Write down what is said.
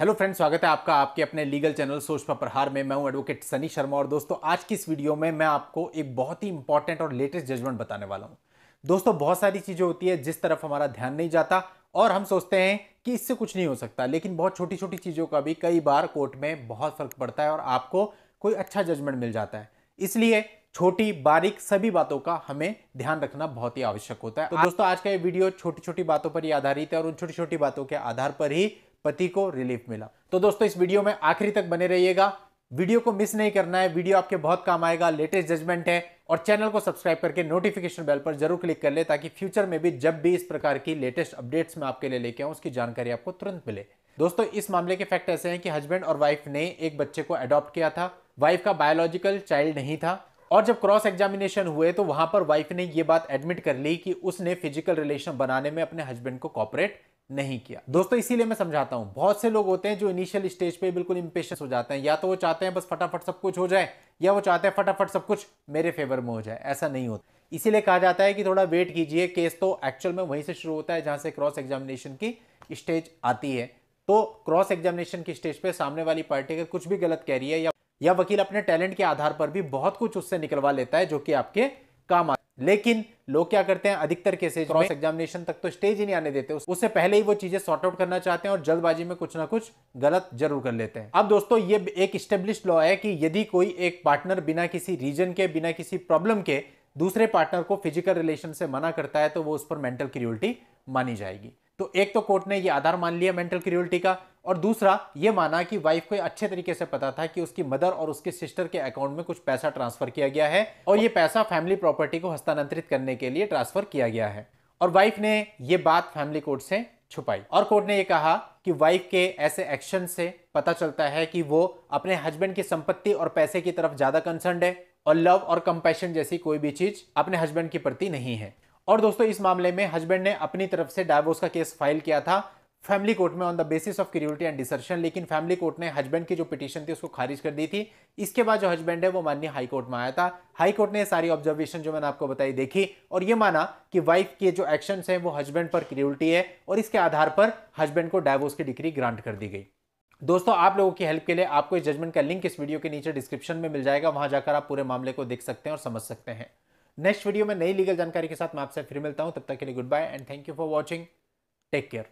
hello friend स्वागत है आपका आपके अपने लीगल चैनल सोच पर प्रहार में मैं हूं एडवोकेट सनी शर्मा और दोस्तों आज की इस वीडियो में मैं आपको एक बहुत ही इंपॉर्टेंट और लेटेस्ट जजमेंट बताने वाला हूं दोस्तों बहुत सारी चीज़ें होती है जिस तरफ हमारा ध्यान नहीं जाता और हम सोचते हैं कि इससे कुछ नहीं हो सकता लेकिन बहुत छोटी छोटी चीज़ों का भी कई बार कोर्ट में बहुत फर्क पड़ता है और आपको कोई अच्छा जजमेंट मिल जाता है इसलिए छोटी बारीक सभी बातों का हमें ध्यान रखना बहुत ही आवश्यक होता है तो दोस्तों आज का ये वीडियो छोटी छोटी बातों पर ही आधारित है और उन छोटी छोटी बातों के आधार पर ही पति को रिलीफ मिला तो दोस्तों इस वीडियो में आखिरी तक बने रहिएगा वीडियो को मिस नहीं करना है वीडियो आपके बहुत काम आएगा लेटेस्ट जजमेंट है और चैनल को सब्सक्राइब करके नोटिफिकेशन बेल पर जरूर क्लिक कर ले ताकि फ्यूचर में भी जब भी इस प्रकार की लेटेस्ट अपडेट्स मैं आपके लिए लेके आऊँ उसकी जानकारी आपको तुरंत मिले दोस्तों इस मामले के फैक्ट ऐसे हैं कि हस्बैंड और वाइफ ने एक बच्चे को अडॉप्ट किया था वाइफ का बायोलॉजिकल चाइल्ड नहीं था और जब क्रॉस एग्जामिनेशन हुए तो वहां पर वाइफ ने ये बात एडमिट कर ली कि उसने फिजिकल रिलेशन बनाने में अपने हस्बैंड को कॉपरेट नहीं किया दोस्तों इसीलिए मैं समझाता हूं बहुत से लोग होते हैं जो इनिशियल स्टेज पे बिल्कुल इम्पेशंस हो जाते हैं या तो वो चाहते हैं बस फटाफट सब कुछ हो जाए या वो चाहते हैं फटाफट सब कुछ मेरे फेवर में हो जाए ऐसा नहीं होता इसीलिए कहा जाता है कि थोड़ा वेट कीजिए केस तो एक्चुअल में वहीं से शुरू होता है जहां से क्रॉस एग्जामिनेशन की स्टेज आती है तो क्रॉस एग्जामिनेशन की स्टेज पर सामने वाली पार्टी अगर कुछ भी गलत कह रही है या, या वकील अपने टैलेंट के आधार पर भी बहुत कुछ उससे निकलवा लेता है जो कि आपके काम आता है लेकिन लोग क्या करते हैं अधिकतर केसेज क्रॉस एग्जामिनेशन तक तो स्टेज ही नहीं आने देते उससे पहले ही वो चीजें सॉर्ट आउट करना चाहते हैं और जल्दबाजी में कुछ ना कुछ गलत जरूर कर लेते हैं अब दोस्तों ये एक स्टेब्लिश लॉ है कि यदि कोई एक पार्टनर बिना किसी रीजन के बिना किसी प्रॉब्लम के दूसरे पार्टनर को फिजिकल रिलेशन से मना करता है तो वो उस पर मेंटल क्रियोलिटी मानी जाएगी तो एक तो कोर्ट ने ये आधार मान लिया मेंटल क्रियोलिटी का और दूसरा ये माना कि वाइफ को अच्छे तरीके से पता था कि उसकी मदर और उसके सिस्टर के अकाउंट में कुछ पैसा ट्रांसफर किया गया है और ये पैसा फैमिली प्रॉपर्टी को हस्तांतरित करने के लिए ट्रांसफर किया गया है और वाइफ ने ये बात फैमिली कोर्ट से छुपाई और कोर्ट ने यह कहा कि वाइफ के ऐसे एक्शन से पता चलता है कि वो अपने हस्बैंड की संपत्ति और पैसे की तरफ ज्यादा कंसर्न है और लव और कंपैशन जैसी कोई भी चीज अपने हस्बैंड के प्रति नहीं है और दोस्तों इस मामले में हस्बैंड ने अपनी तरफ से डायवोर्स का केस फाइल किया था फैमिली कोर्ट में on the basis of cruelty and desertion लेकिन फैमिली कोर्ट ने हस्बैंड की जो पिटीशन थी उसको खारिज कर दी थी इसके बाद जो हस्बैंड है वो माननीय हाई कोर्ट में आया था हाई कोर्ट ने सारी ऑब्जर्वेशन जो मैंने आपको बताई देखी और ये माना कि वाइफ के जो एक्शन है वो हस्बैंड पर क्रियोल्टी है और इसके आधार पर हस्बैंड को डायवोर्स की डिग्री ग्रांट कर दी गई दोस्तों आप लोगों की हेल्प के लिए आपको इस जजमेंट का लिंक इस वीडियो के नीचे डिस्क्रिप्शन में मिल जाएगा वहां जाकर आप पूरे मामले को देख सकते हैं और समझ सकते हैं नेक्स्ट वीडियो में नई लीगल जानकारी के साथ मैं आपसे फिर मिलता हूँ तब तक के लिए good bye and thank you for watching take care